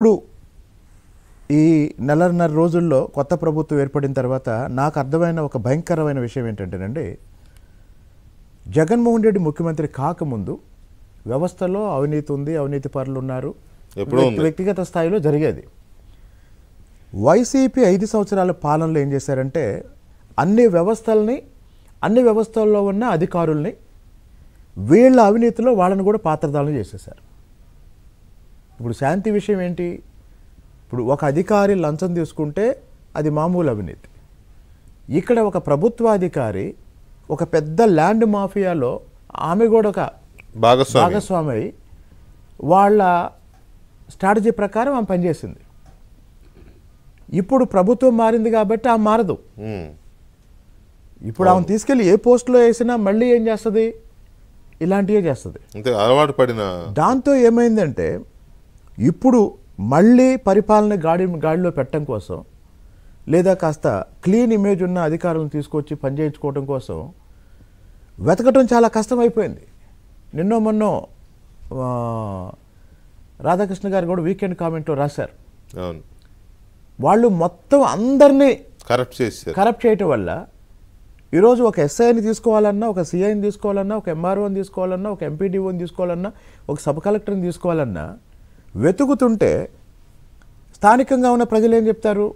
ఇప్పుడు ఈ నెలన్నర రోజుల్లో కొత్త ప్రభుత్వం ఏర్పడిన తర్వాత నాకు అర్థమైన ఒక భయంకరమైన విషయం ఏంటంటేనండి జగన్మోహన్ రెడ్డి ముఖ్యమంత్రి కాకముందు వ్యవస్థలో అవినీతి ఉంది అవినీతి పరులు ఉన్నారు వ్యక్తిగత స్థాయిలో జరిగేది వైసీపీ ఐదు సంవత్సరాల పాలనలో ఏం చేశారంటే అన్ని వ్యవస్థల్ని అన్ని వ్యవస్థల్లో ఉన్న అధికారుల్ని వీళ్ళ అవినీతిలో వాళ్ళని కూడా పాత్రదానం చేసేశారు ఇప్పుడు శాంతి విషయం ఏంటి ఇప్పుడు ఒక అధికారి లంచం తీసుకుంటే అది మామూలు అవినీతి ఇక్కడ ఒక ప్రభుత్వాధికారి ఒక పెద్ద ల్యాండ్ మాఫియాలో ఆమె కూడా ఒక భాగస్వామి అయి వాళ్ళ స్ట్రాటజీ ప్రకారం ఆమె పనిచేసింది ఇప్పుడు ప్రభుత్వం మారింది కాబట్టి ఆమె మారదు ఇప్పుడు ఆమె తీసుకెళ్ళి ఏ పోస్ట్లో వేసినా మళ్ళీ ఏం చేస్తుంది ఇలాంటివే చేస్తుంది అలవాటు పడిన దాంతో ఏమైందంటే ఇప్పుడు మళ్ళీ పరిపాలన గాడి గాడిలో పెట్టడం కోసం లేదా కాస్త క్లీన్ ఇమేజ్ ఉన్న అధికారులను తీసుకొచ్చి పనిచేయించుకోవడం కోసం వెతకటం చాలా కష్టమైపోయింది నిన్నో మొన్నో రాధాకృష్ణ గారు కూడా వీకెండ్ కామెంట్లో రాశారు వాళ్ళు మొత్తం అందరినీ కరప్ట్ చేసి కరప్ట్ చేయటం వల్ల ఈరోజు ఒక ఎస్ఐని తీసుకోవాలన్నా ఒక సిఐని తీసుకోవాలన్నా ఒక ఎంఆర్ఓని తీసుకోవాలన్నా ఒక ఎంపీడీఓని తీసుకోవాలన్నా ఒక సబ్ కలెక్టర్ని తీసుకోవాలన్నా వెతుకుతుంటే స్థానికంగా ఉన్న ప్రజలు ఏం చెప్తారు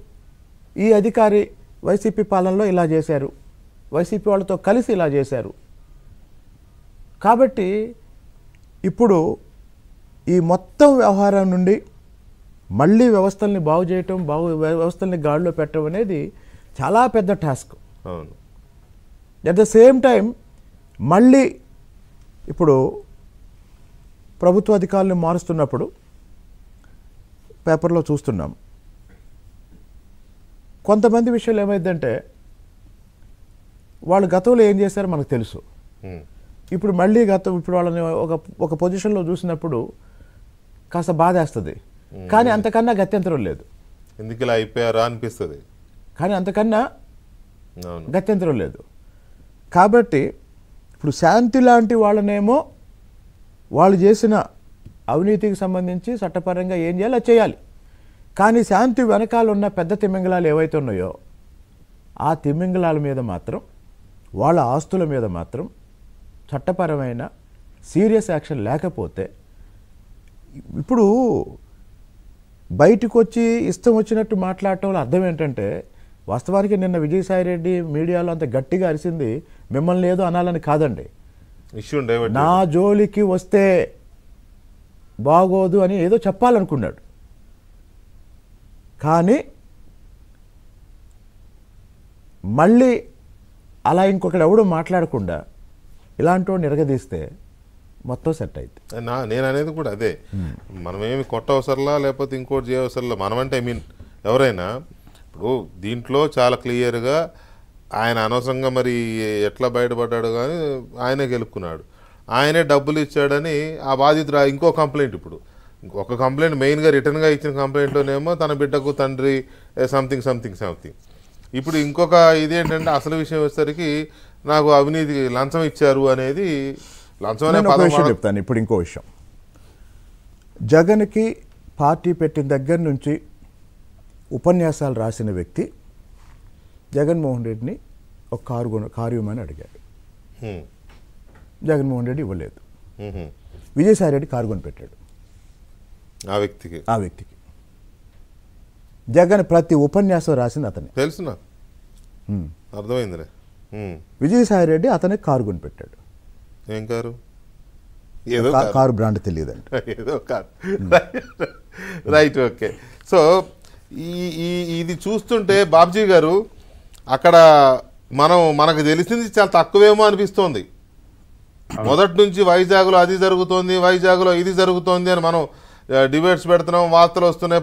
ఈ అధికారి వైసీపీ పాలనలో ఇలా చేశారు వైసీపీ వాళ్ళతో కలిసి ఇలా చేశారు కాబట్టి ఇప్పుడు ఈ మొత్తం వ్యవహారం నుండి మళ్ళీ వ్యవస్థల్ని బాగు చేయటం బాగు వ్యవస్థల్ని గాడిలో పెట్టడం అనేది చాలా పెద్ద టాస్క్ అవును అట్ ద సేమ్ టైం మళ్ళీ ఇప్పుడు ప్రభుత్వ అధికారులను మారుస్తున్నప్పుడు పేపర్లో చూస్తున్నాం కొంతమంది విషయాలు ఏమైందంటే వాళ్ళు గతంలో ఏం చేశారో మనకు తెలుసు ఇప్పుడు మళ్ళీ గతం ఇప్పుడు వాళ్ళని ఒక ఒక పొజిషన్లో చూసినప్పుడు కాస్త బాధ వేస్తుంది కానీ అంతకన్నా గత్యంతరం లేదు ఎందుకు ఇలా అయిపోయారా అనిపిస్తుంది కానీ అంతకన్నా గత్యంతరం లేదు కాబట్టి ఇప్పుడు శాంతి లాంటి వాళ్ళనేమో వాళ్ళు చేసిన అవినీతికి సంబంధించి చట్టపరంగా ఏం చేయాలో చేయాలి కానీ శాంతి వెనకాల ఉన్న పెద్ద తిమ్మింగళాలు ఏవైతే ఉన్నాయో ఆ తిమ్మింగళాల మీద మాత్రం వాళ్ళ ఆస్తుల మీద మాత్రం చట్టపరమైన సీరియస్ యాక్షన్ లేకపోతే ఇప్పుడు బయటకు వచ్చి ఇష్టం వచ్చినట్టు మాట్లాడటం వల్ల అర్థం ఏంటంటే వాస్తవానికి నిన్న విజయసాయిరెడ్డి మీడియాలో అంత గట్టిగా అరిసింది మిమ్మల్ని ఏదో అనాలని కాదండి నా జోలికి వస్తే బాగోదు అని ఏదో చెప్పాలనుకున్నాడు కానీ మళ్ళీ అలా ఇంకొకటి ఎవడో మాట్లాడకుండా ఇలాంటి నిరగదీస్తే మొత్తం సెట్ అయితే నా నేను అనేది కూడా అదే మనమేమి కొట్ట అవసరంలా లేకపోతే ఇంకోటి మనం మనమంటే ఐ మీన్ ఎవరైనా ఇప్పుడు దీంట్లో చాలా క్లియర్గా ఆయన అనవసరంగా మరి ఎట్లా బయటపడ్డాడు కానీ ఆయనే గెలుపుకున్నాడు ఆయనే డబ్బులు ఇచ్చాడని ఆ బాధితుడు ఇంకో కంప్లైంట్ ఇప్పుడు ఒక కంప్లైంట్ మెయిన్గా రిటర్న్గా ఇచ్చిన కంప్లైంట్లోనేమో తన బిడ్డకు తండ్రి సంథింగ్ సంథింగ్ సంథింగ్ ఇప్పుడు ఇంకొక ఇది ఏంటంటే అసలు విషయం వచ్చేసరికి నాకు అవినీతి లంచం ఇచ్చారు అనేది లంచం అనే విషయం చెప్తాను ఇప్పుడు ఇంకో విషయం జగన్కి పార్టీ పెట్టిన దగ్గర నుంచి ఉపన్యాసాలు రాసిన వ్యక్తి జగన్మోహన్ రెడ్డిని ఒక కారు కొను కారు ఇవ్వమని అడిగాడు జగన్మోహన్ రెడ్డి ఇవ్వలేదు విజయసాయి రెడ్డి కారు కొనిపెట్టాడు ఆ వ్యక్తికి ఆ వ్యక్తికి జగన్ ప్రతి ఉపన్యాసం రాసింది అతని తెలుసు అర్థమైందిలే విజయసాయి రెడ్డి అతనే కారు కొనిపెట్టాడు ఏం కారు ఏదో కారు బ్రాండ్ తెలియదండి ఏదో కారు రైట్ ఓకే సో ఈ ఈ ఇది చూస్తుంటే బాబ్జీ గారు అక్కడ మనం మనకు తెలిసింది చాలా తక్కువేమో అనిపిస్తోంది మొదటి నుంచి వైజాగ్లో అది జరుగుతోంది వైజాగ్లో ఇది జరుగుతోంది అని మనం డిబేట్స్ పెడుతున్నాం వార్తలు వస్తున్నాయి